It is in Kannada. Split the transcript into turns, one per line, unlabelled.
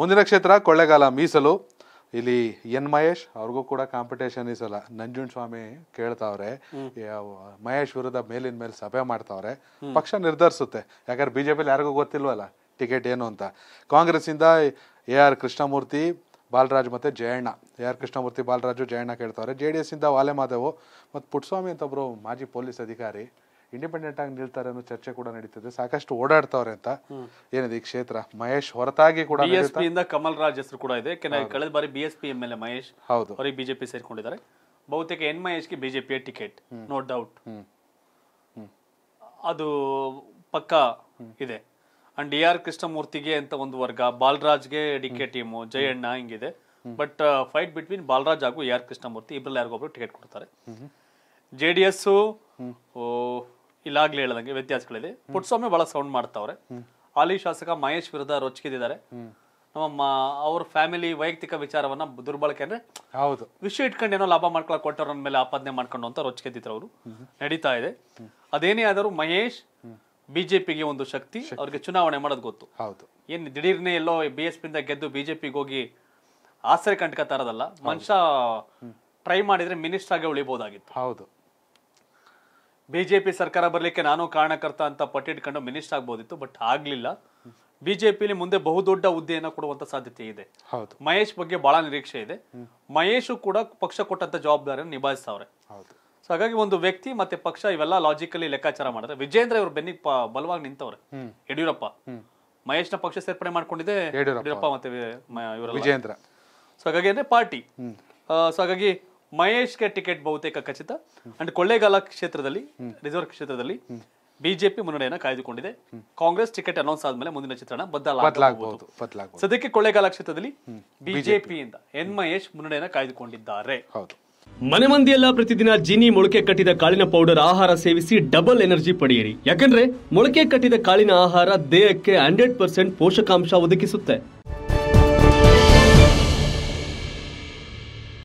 ಮುಂದಿನ ಕ್ಷೇತ್ರ ಕೊಳ್ಳೆಗಾಲ ಮೀಸಲು ಇಲ್ಲಿ ಎನ್ ಮಹೇಶ್ ಅವ್ರಿಗೂ ಕೂಡ ಕಾಂಪಿಟೇಷನ್ ಇಸಲ್ಲ ನಂಜುಂಡ್ ಸ್ವಾಮಿ ಕೇಳ್ತಾವ್ರೆ ಮಹೇಶ್ ವಿರುದ್ಧ ಮೇಲಿನ ಮೇಲೆ ಸಭೆ ಮಾಡ್ತಾವ್ರೆ ಪಕ್ಷ ನಿರ್ಧರಿಸುತ್ತೆ ಯಾಕಂದ್ರೆ ಬಿಜೆಪಿ ಯಾರಿಗೂ ಗೊತ್ತಿಲ್ವಲ್ಲ ಟಿಕೆಟ್ ಏನು ಅಂತ ಕಾಂಗ್ರೆಸ್ಸಿಂದ ಎ ಆರ್ ಕೃಷ್ಣಮೂರ್ತಿ ಬಾಲರಾಜ್ ಮತ್ತೆ ಜಯಣ್ಣ ಎ ಆರ್ ಕೃಷ್ಣಮೂರ್ತಿ ಬಾಲರಾಜು ಜಯಣ್ಣ ಕೇಳ್ತಾವ್ರೆ ಜೆ ಡಿ ಎಸ್ಸಿಂದ ವಾಲೆ ಮಾಧವ್ ಮತ್ತು ಪುಟ್ಸ್ವಾಮಿ ಅಂತ ಒಬ್ಬರು ಮಾಜಿ ಪೊಲೀಸ್ ಅಧಿಕಾರಿ ಇಂಡಿಪೆಂಡೆಂಟ್ ಆಗಿ ನಿಲ್ತಾರೆ ಅನ್ನೋ ಚರ್ಚೆ ಕೂಡ ನಡೀತದೆ ಸಾಕಷ್ಟು ಓಡಾಡ್ತಾವ್ರೆ ಅಂತ ಏನಿದೆ ಈ ಕ್ಷೇತ್ರ ಮಹೇಶ್ ಹೊರತಾಗಿ ಕೂಡ ಬಿಎಸ್ಪಿಯಿಂದ
ಕಮಲ್ ರಾಜ್ ಹೆಸರು ಕೂಡ ಇದೆ ಕಳೆದ ಬಾರಿ BSP M L A Mahesh ಹೌದು ಅವರಿಗೆ ಬಿಜೆಪಿ ಸೇರಿಕೊಂಡಿದ್ದಾರೆ ಬಹುತೇಕ ಎನ್ ಮಹೇಶ್ಗೆ ಬಿಜೆಪಿಯ ಟಿಕೆಟ್ ನೋ ಡೌಟ್ ಅದು ಪಕ್ಕ ಇದೆ ಅಂಡ್ ಡಿ ಆರ್ ಕೃಷ್ಣಮೂರ್ತಿಗೆ ಅಂತ ಒಂದು ವರ್ಗ ಬಾಲರಾಜ್ಗೆ ಡಿ ಕೆ ಟೀಮ್ ಜಯಣ್ಣ ಹಿಂಗಿದೆ ಬಟ್ ಫೈಟ್ ಬಿಟ್ವೀನ್ ಬಾಲರಾಜ್ ಹಾಗೂ ಎ e ಆರ್ ಕೃಷ್ಣಮೂರ್ತಿ ಇಬ್ಬರಲ್ಲಿ ಯಾರಿಗೊಬ್ರು ಟಿಕೆಟ್ ಕೊಡ್ತಾರೆ ಜೆ ಡಿ ಎಸ್ ಇಲ್ಲಾಗ್ಲೇ ಹೇಳದಂಗೆ ವ್ಯತ್ಯಾಸಗಳಿದೆ ಪುಟ್ಸ್ವಾಮಿ ಬಹಳ ಸೌಂಡ್ ಮಾಡ್ತಾವ್ರೆ ಹಾಲಿ ಶಾಸಕ ಮಹೇಶ್ ವಿರುದ್ಧ ರೊಚ್ಚಿದ್ದಾರೆ ನಮ್ಮ ಅವ್ರ ಫ್ಯಾಮಿಲಿ ವೈಯಕ್ತಿಕ ವಿಚಾರವನ್ನ ದುರ್ಬಳಕೆ ಅಂದ್ರೆ ಹೌದು ವಿಷಯ ಇಟ್ಕೊಂಡು ಏನೋ ಲಾಭ ಮಾಡ್ಕೊಳಕ್ ಕೊಟ್ಟವ್ರ ಮೇಲೆ ಆಪಾದನೆ ಮಾಡ್ಕೊಂಡು ಅಂತ ರೊಚ್ಚಿಗೆ ಅವರು ನಡೀತಾ ಇದೆ ಅದೇನೇ ಆದರೂ ಮಹೇಶ್ ಬಿಜೆಪಿಗೆ ಒಂದು ಶಕ್ತಿ ಅವ್ರಿಗೆ ಚುನಾವಣೆ ಮಾಡೋದು ಗೊತ್ತು ಹೌದು ಏನ್ ದಿಢೀರ್ನೆ ಎಲ್ಲೋ ಬಿ ಎಸ್ ಪಿಂದ ಗೆದ್ದು ಬಿಜೆಪಿಗೆ ಹೋಗಿ ಆಸರೆ ಕಂಟ್ಕೋತಾ ಇರೋದಲ್ಲ ಮನುಷ್ಯ ಟ್ರೈ ಮಾಡಿದ್ರೆ ಮಿನಿಸ್ಟರ್ ಆಗಿ ಉಳಿಬಹುದಾಗಿತ್ತು ಹೌದು ಬಿಜೆಪಿ ಸರ್ಕಾರ ಬರಲಿಕ್ಕೆ ನಾನು ಕಾರಣಕರ್ತ ಅಂತ ಇಟ್ಕೊಂಡು ಮಿನಿಸ್ಟರ್ ಆಗ್ಬೋದಿತ್ತು ಬಟ್ ಆಗ್ಲಿಲ್ಲ ಬಿಜೆಪಿಲಿ ಮುಂದೆ ಬಹುದೊಡ್ಡ ಹುದ್ದೆಯನ್ನ ಕೊಡುವಂತ ಸಾಧ್ಯತೆ ಇದೆ ಮಹೇಶ್ ಬಗ್ಗೆ ಬಹಳ ನಿರೀಕ್ಷೆ ಇದೆ ಮಹೇಶ್ ಕೂಡ ಪಕ್ಷ ಕೊಟ್ಟಂತ ಜವಾಬ್ದಾರಿಯನ್ನು ನಿಭಾಯಿಸ್ತಾವ್ರೆ ಸೊ ಹಾಗಾಗಿ ಒಂದು ವ್ಯಕ್ತಿ ಮತ್ತೆ ಪಕ್ಷ ಇವೆಲ್ಲ ಲಾಜಿಕಲಿ ಲೆಕ್ಕಾಚಾರ ಮಾಡಿದ್ರೆ ವಿಜೇಂದ್ರ ಇವರು ಬೆನ್ನಿಗೆ ಬಲವಾಗಿ ನಿಂತವ್ರೆ ಯಡಿಯೂರಪ್ಪ ಮಹೇಶ್ನ ಪಕ್ಷ ಸೇರ್ಪಡೆ ಮಾಡ್ಕೊಂಡಿದೆ ಯಡಿಯೂರಪ್ಪ ಮತ್ತೆ ವಿಜೇಂದ್ರ ಸೊ ಹಾಗಾಗಿ ಅಂದ್ರೆ ಪಾರ್ಟಿ ಸೊ ಹಾಗಾಗಿ ಮಹೇಶ್ಗೆ ಟಿಕೆಟ್ ಬಹುತೇಕ ಖಚಿತ ಅಂಡ್ ಕೊಳ್ಳೇಗಾಲ ಕ್ಷೇತ್ರದಲ್ಲಿ ರಿಸರ್ವ್ ಕ್ಷೇತ್ರದಲ್ಲಿ ಬಿಜೆಪಿ ಮುನ್ನಡೆಯನ್ನು ಕಾಯ್ದುಕೊಂಡಿದೆ ಕಾಂಗ್ರೆಸ್ ಟಿಕೆಟ್ ಅನೌನ್ಸ್ ಆದ್ಮೇಲೆ ಮುಂದಿನ ಚಿತ್ರಣ ಬದಲಾಗಬಹುದು ಸದ್ಯಕ್ಕೆ ಕೊಳ್ಳೇಗಾಲ ಕ್ಷೇತ್ರದಲ್ಲಿ ಬಿಜೆಪಿಯಿಂದ ಎನ್ ಮಹೇಶ್ ಮುನ್ನಡೆಯನ್ನು ಕಾಯ್ದುಕೊಂಡಿದ್ದಾರೆ ಮನೆ ಮಂದಿಯೆಲ್ಲ ಪ್ರತಿದಿನ ಜಿನಿ ಮೊಳಕೆ ಕಟ್ಟಿದ ಕಾಳಿನ ಪೌಡರ್ ಆಹಾರ ಸೇವಿಸಿ ಡಬಲ್ ಎನರ್ಜಿ ಪಡೆಯಿರಿ ಯಾಕಂದ್ರೆ ಮೊಳಕೆ ಕಟ್ಟಿದ ಕಾಳಿನ ಆಹಾರ ದೇಹಕ್ಕೆ ಹಂಡ್ರೆಡ್ ಪರ್ಸೆಂಟ್ ಪೋಷಕಾಂಶ ಒದಗಿಸುತ್ತೆ